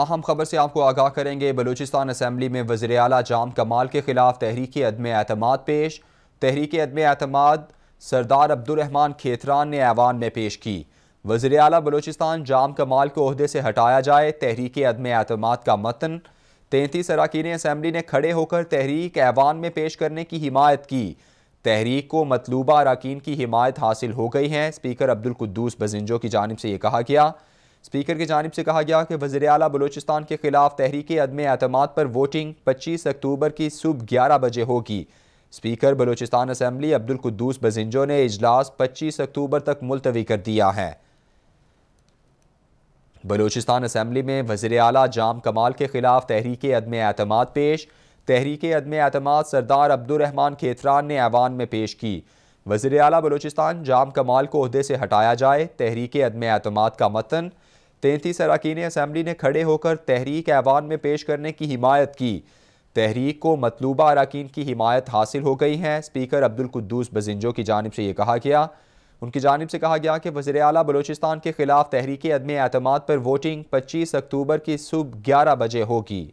अहम खबर से आपको आगाह करेंगे बलूचिस्तान असम्बली में वज़र अला जाम कमाल के ख़िलाफ़ तहरीक अदम अहतम पेश तहरीक अदम अतमाद सरदार अब्दुलरहमान खेतरान ने ऐवान में पेश की वज़र अला बलोचिस्तान जाम कमाल को अहदे से हटाया जाए तहरीक अदम अतमाद का मतन तैंतीस अरकान असम्बली ने खड़े होकर तहरीक ऐवान में पेश करने की हिमायत की तहरीक को मतलूबा अरकान की हिमायत हासिल हो गई है स्पीकर अब्दुल बजिंजो की जानब से ये कहा गया स्पीकर की जानब से कहा गया कि वजर अला बलोचिस्तान के खिलाफ तहरीक अदम अहतम पर वोटिंग पच्चीस अक्टूबर की सुबह ग्यारह बजे होगी स्पीकर बलोचिस्तान असम्बली अब्दुल कुद्दूस बजिंजो ने इजलास पच्चीस अक्टूबर तक मुलतवी कर दिया है बलोचिस्तान असम्बली में वजर अला जाम कमाल के खिलाफ तहरीक अदम अहतम पेश तहरीक अदम अहतम सरदार अब्दुलरहमान खेतरान ने ऐवान में पेश की वजर अला बलोचिस्तान जाम कमाल को अहदे से हटाया जाए तहरीक अदम अहतम का मतन तैंतीस अरकान असम्बली ने खड़े होकर तहरीक ऐवान में पेश करने की हिमायत की तहरीक को मतलूबा अरकान की हिमायत हासिल हो गई है स्पीकर अब्दुल कुद्दूस बजिंजो की जानब से ये कहा गया उनकी जानब से कहा गया कि वजर अला बलोचिस्तान के खिलाफ तहरीक अदम अतमाद पर वोटिंग पच्चीस अक्टूबर की सुबह ग्यारह बजे होगी